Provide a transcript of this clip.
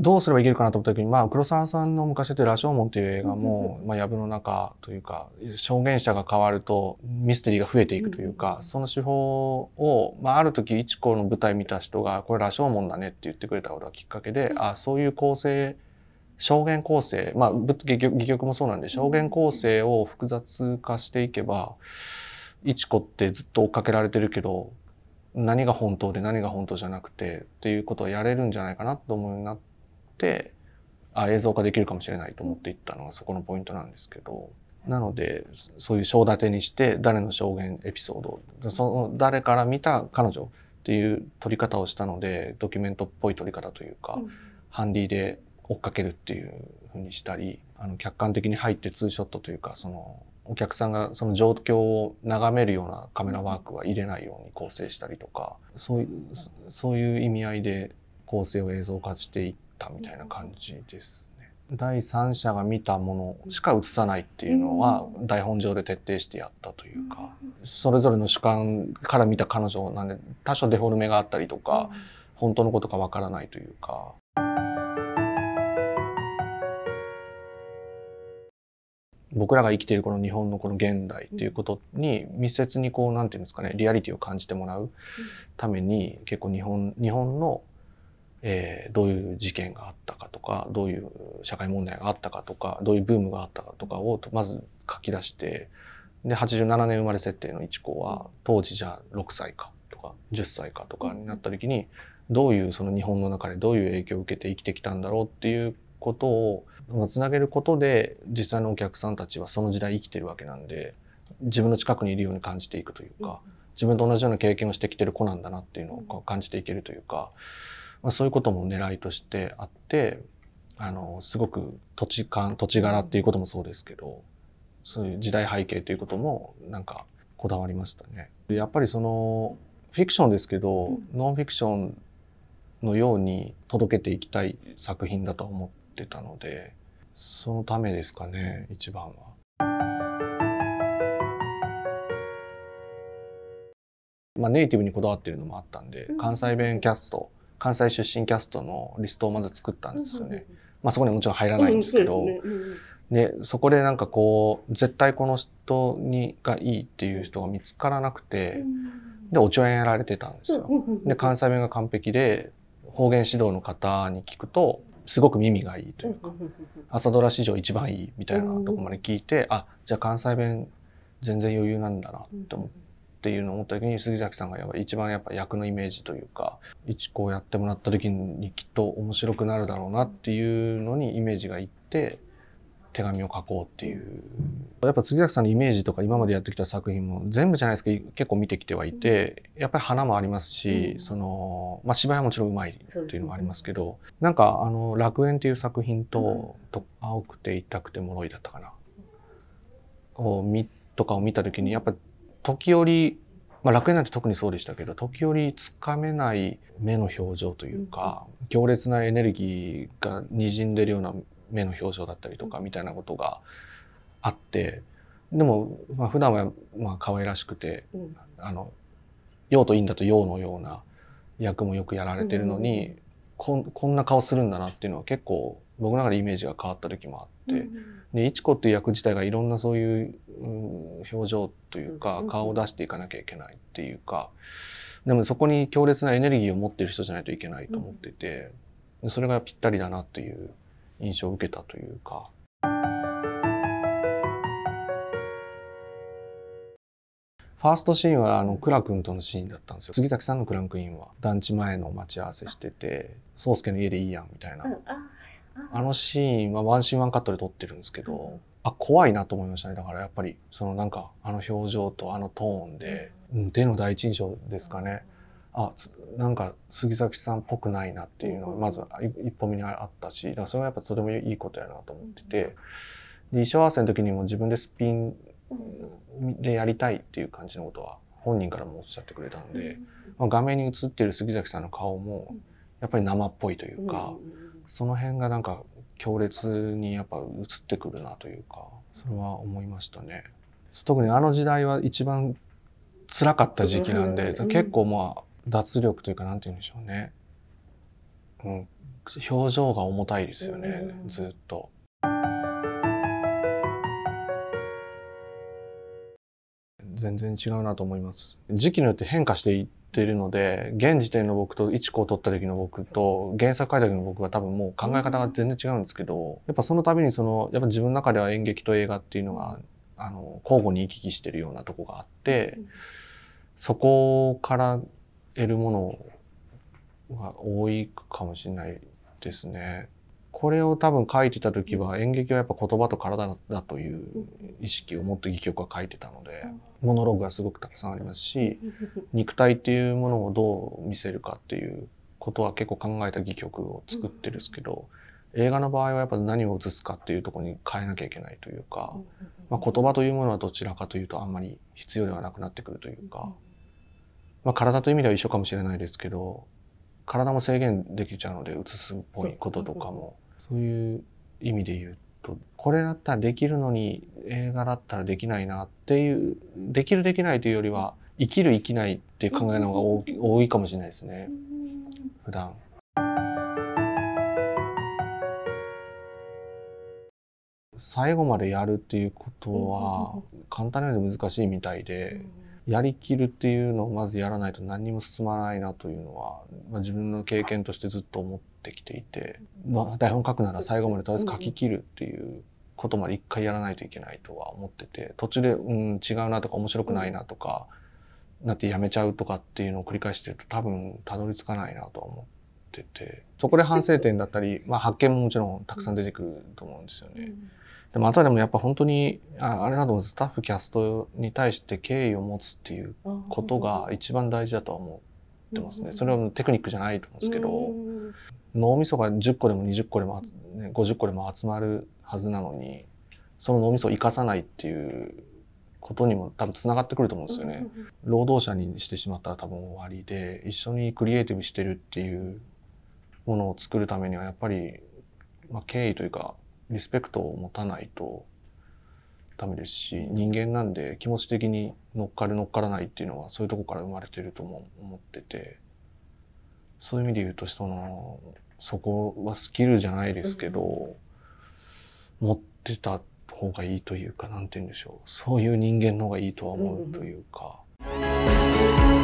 どうすればいけるかなと思った時に、まあ、黒沢さんの昔で羅生門」という映画も、まあ、藪の中というか証言者が変わるとミステリーが増えていくというか、その手法を、まあ、ある時一子の舞台見た人が「これ羅生門だね」って言ってくれたことがきっかけで、あそういう構成証言構成、まあ、戯曲もそうなんで証言構成を複雑化していけば一子ってずっと追っかけられてるけど何が本当で何が本当じゃなくてっていうことをやれるんじゃないかなと思うようになっ、あ、映像化できるかもしれないと思っていったのがそこのポイントなんですけど、なので、そういう章立てにして、誰の証言エピソード、その誰から見た彼女っていう撮り方をしたので、ドキュメントっぽい撮り方というか、うん、ハンディで追っかけるっていうふうにしたり、あの客観的に入ってツーショットというか、そのお客さんがその状況を眺めるようなカメラワークは入れないように構成したりとか、そういう、そういう意味合いで構成を映像化していって、ったみたいな感じですね。第三者が見たものしか映さないっていうのは台本上で徹底してやったというか、それぞれの主観から見た彼女なんで多少デフォルメがあったりとか、本当のことかわからないというか。僕らが生きているこの日本のこの現代っていうことに密接にこう何て言うんですかねリアリティを感じてもらうために結構日本日本のえー、どういう事件があったかとかどういう社会問題があったかとかどういうブームがあったかとかをまず書き出してで87年生まれ設定の一子は当時じゃあ6歳かとか10歳かとかになった時にどういうその日本の中でどういう影響を受けて生きてきたんだろうっていうことをつなげることで実際のお客さんたちはその時代生きてるわけなんで自分の近くにいるように感じていくというか自分と同じような経験をしてきてる子なんだなっていうのを感じていけるというか。まあ、そういうことも狙いとしてあってあのすごく土地感土地柄っていうこともそうですけどそういう時代背景ということもなんかこだわりましたね。やっぱりそのフィクションですけど、うん、ノンフィクションのように届けていきたい作品だと思ってたのでそのためですかね一番は。まあ、ネイティブにこだわってるのもあったんで、関西弁キャスト関西出身キャストのリストをまず作ったんですよね。まあそこにもちろん入らないんですけど、で、そこでなんかこう、絶対この人にがいいっていう人が見つからなくて、で、お茶屋やられてたんですよ。で、関西弁が完璧で、方言指導の方に聞くと、すごく耳がいいというか、朝ドラ史上一番いいみたいなとこまで聞いて、あ、じゃあ関西弁全然余裕なんだなって思って、っていうのを思った時に杉崎さんがやっぱ一番やっぱ役のイメージというか一こうやってもらった時にきっと面白くなるだろうなっていうのにイメージがいって手紙を書こうっていうやっぱ杉崎さんのイメージとか今までやってきた作品も全部じゃないですけど結構見てきてはいてやっぱり花もありますし、その、まあ、芝居はもちろんうまいっていうのもありますけどなんかあの「楽園」っていう作品と「と青くて痛くて脆い」だったかなを見とかを見た時にやっぱ時折、まあ、楽園なんて特にそうでしたけど時折つかめない目の表情というか、うん、強烈なエネルギーがにじんでるような目の表情だったりとかみたいなことがあってでも、まあ、普段はまあ可愛らしくて、うん、あの用とんだと用のような役もよくやられてるのに、うん、ここんな顔するんだなっていうのは結構僕の中でイメージが変わった時もあって、うん、でいちこっていう役自体がいろんなそういう表情というか顔を出していかなきゃいけないっていうかでもそこに強烈なエネルギーを持ってる人じゃないといけないと思っててそれがぴったりだなという印象を受けたというか。ファーストシーンはあのクラ君とのシーンだったんですよ杉崎さんのクランクインは団地前の待ち合わせしてて宗介の家でいいやんみたいな、あのシーンはワンシーンワンカットで撮ってるんですけど、あ怖いなと思いましたねだからやっぱりそのなんかあの表情とあのトーンで、うん、手の第一印象ですかねあなんか杉崎さんっぽくないなっていうのがまず一歩目にあったしだそれはやっぱとてもいいことやなと思っててで衣装合わせの時にも自分でスピンでやりたいっていう感じのことは本人からもおっしゃってくれたんで、まあ、画面に映ってる杉崎さんの顔もやっぱり生っぽいというか、その辺がなんか強烈にやっぱ映ってくるなというかそれは思いましたね。特にあの時代は一番辛かった時期なんで、うん、結構まあ脱力というかなんて言うんでしょうね、うん、表情が重たいですよね、うん、ずっと。全然違うなと思います時期によって変化していっっているので、現時点の僕と一個を取った時の僕と原作書いた時の僕は多分もう考え方が全然違うんですけど、やっぱその度にその、やっぱ自分の中では演劇と映画っていうのが、あの、交互に行き来してるようなとこがあって、そこから得るものが多いかもしれないですね。これを多分書いてた時は演劇はやっぱ言葉と体だという意識を持って戯曲は書いてたのでモノローグがすごくたくさんありますし肉体っていうものをどう見せるかっていうことは結構考えた戯曲を作ってるんですけど映画の場合はやっぱ何を映すかっていうとこに変えなきゃいけないというか、まあ、言葉というものはどちらかというとあんまり必要ではなくなってくるというか、まあ、体という意味では一緒かもしれないですけど体も制限できちゃうので映すっぽいこととかもそういう意味で言うとこれだったらできるのに映画だったらできないなっていうできるできないというよりは生きる生きないっていう考えの方が多いかもしれないですね普段最後までやるっていうことは簡単なようで難しいみたいで。やりきるっていうのをまずやらないと何にも進まないなというのは、まあ、自分の経験としてずっと思ってってきていて、まあ、台本書くなら最後までとりあえず書き切るっていうことまで一回やらないといけないとは思ってて途中で、うん、違うなとか面白くないなとか、なってやめちゃうとかっていうのを繰り返してると多分たどり着かないなとは思っててそこで反省点だったり、まあ、発見ももちろんたくさん出てくると思うんですよね。でもあでもやっぱ本当にああれなどスタッフキャストに対して敬意を持つっていうことが一番大事だとは思ってますね。それはテクニックじゃないと思うんですけど、脳みそが10個でも20個でも、ね、50個でも集まるはずなのにその脳みそを生かさないっていうことにも多分つながってくると思うんですよね。労働者にしてしまったら多分終わりで一緒にクリエイティブしてるっていうものを作るためにはやっぱり、まあ、敬意というかリスペクトを持たないとダメですし人間なんで気持ち的に乗っかる乗っからないっていうのはそういうとこから生まれてるとも思ってて。そういう意味で言うとそのそこはスキルじゃないですけど、うん、持ってた方がいいというか何て言うんでしょうそういう人間の方がいいとは思うというか。うん